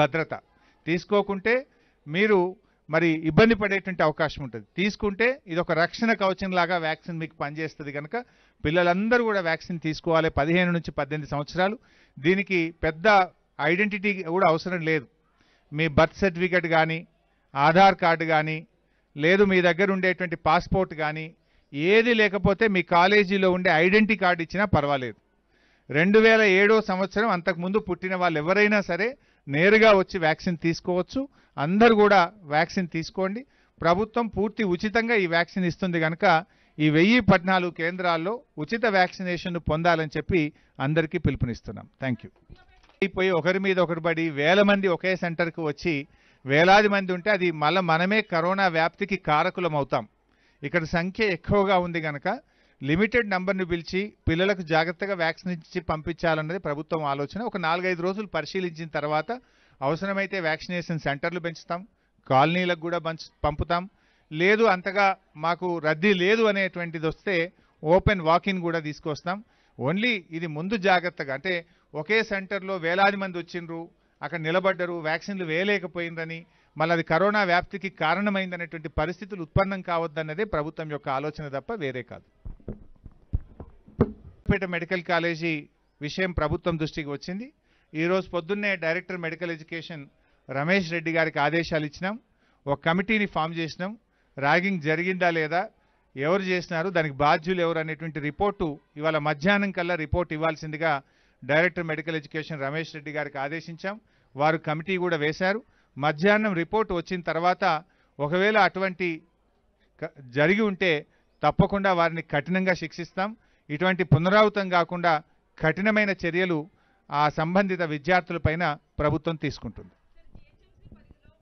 భద్రత తీసుకోకుంటే మీరు మరి ఇబ్బంది పడేటువంటి అవకాశం ఉంటుంది తీసుకుంటే ఇది ఒక రక్షణ కవచం లాగా వ్యాక్సిన్ మీకు పనిచేస్తుంది కనుక పిల్లలందరూ కూడా వ్యాక్సిన్ తీసుకోవాలి పదిహేను నుంచి పద్దెనిమిది సంవత్సరాలు దీనికి పెద్ద ఐడెంటిటీ కూడా అవసరం లేదు మీ బర్త్ సర్టిఫికేట్ కానీ ఆధార్ కార్డు కానీ లేదు మీ దగ్గర ఉండేటువంటి పాస్పోర్ట్ కానీ ఏది లేకపోతే మీ కాలేజీలో ఉండే ఐడెంటిటీ కార్డు ఇచ్చినా పర్వాలేదు రెండు వేల ఏడో సంవత్సరం అంతకుముందు పుట్టిన వాళ్ళు ఎవరైనా సరే నేరుగా వచ్చి వ్యాక్సిన్ తీసుకోవచ్చు అందరు కూడా వ్యాక్సిన్ తీసుకోండి ప్రభుత్వం పూర్తి ఉచితంగా ఈ వ్యాక్సిన్ ఇస్తుంది కనుక ఈ వెయ్యి పద్నాలుగు కేంద్రాల్లో ఉచిత వ్యాక్సినేషన్ పొందాలని చెప్పి అందరికీ పిలుపునిస్తున్నాం థ్యాంక్ యూ అయిపోయి ఒకరి మీద ఒకరి పడి వేల మంది ఒకే సెంటర్కి వచ్చి వేలాది మంది ఉంటే అది మళ్ళీ మనమే కరోనా వ్యాప్తికి కారకులం అవుతాం ఇక్కడ సంఖ్య ఎక్కువగా ఉంది కనుక లిమిటెడ్ నెంబర్ని పిలిచి పిల్లలకు జాగ్రత్తగా వ్యాక్సిన్ ఇచ్చి పంపించాలన్నది ప్రభుత్వం ఆలోచన ఒక నాలుగైదు రోజులు పరిశీలించిన తర్వాత అవసరమైతే వ్యాక్సినేషన్ సెంటర్లు పెంచుతాం కాలనీలకు కూడా పంపుతాం లేదు అంతగా మాకు రద్దీ లేదు అనేటువంటిది వస్తే ఓపెన్ వాకిన్ కూడా తీసుకొస్తాం ఓన్లీ ఇది ముందు జాగ్రత్తగా అంటే ఒకే సెంటర్లో వేలాది మంది వచ్చిండ్రు అక్కడ నిలబడ్డరు వ్యాక్సిన్లు వేయలేకపోయిందని మళ్ళీ అది కరోనా వ్యాప్తికి కారణమైందనేటువంటి పరిస్థితులు ఉత్పన్నం కావద్దన్నదే ప్రభుత్వం యొక్క ఆలోచన తప్ప వేరే కాదు సిద్దిపేట మెడికల్ కాలేజీ విషయం ప్రభుత్వం దృష్టికి వచ్చింది ఈరోజు పొద్దున్నే director medical education Ramesh Reddy గారికి ఆదేశాలు ఇచ్చినాం ఒక కమిటీని ఫామ్ చేసినాం ర్యాగింగ్ జరిగిందా లేదా ఎవరు చేసినారు దానికి బాధ్యులు ఎవరు అనేటువంటి రిపోర్టు ఇవాళ మధ్యాహ్నం కల్లా రిపోర్ట్ ఇవ్వాల్సిందిగా director medical education Ramesh Reddy గారికి ఆదేశించాం వారు కమిటీ కూడా వేశారు మధ్యాహ్నం రిపోర్ట్ వచ్చిన తర్వాత ఒకవేళ అటువంటి జరిగి ఉంటే తప్పకుండా వారిని కఠినంగా శిక్షిస్తాం ఇటువంటి పునరావృతం కాకుండా కఠినమైన చర్యలు ఆ సంబంధిత విద్యార్థుల ప్రభుత్వం తీసుకుంటుంది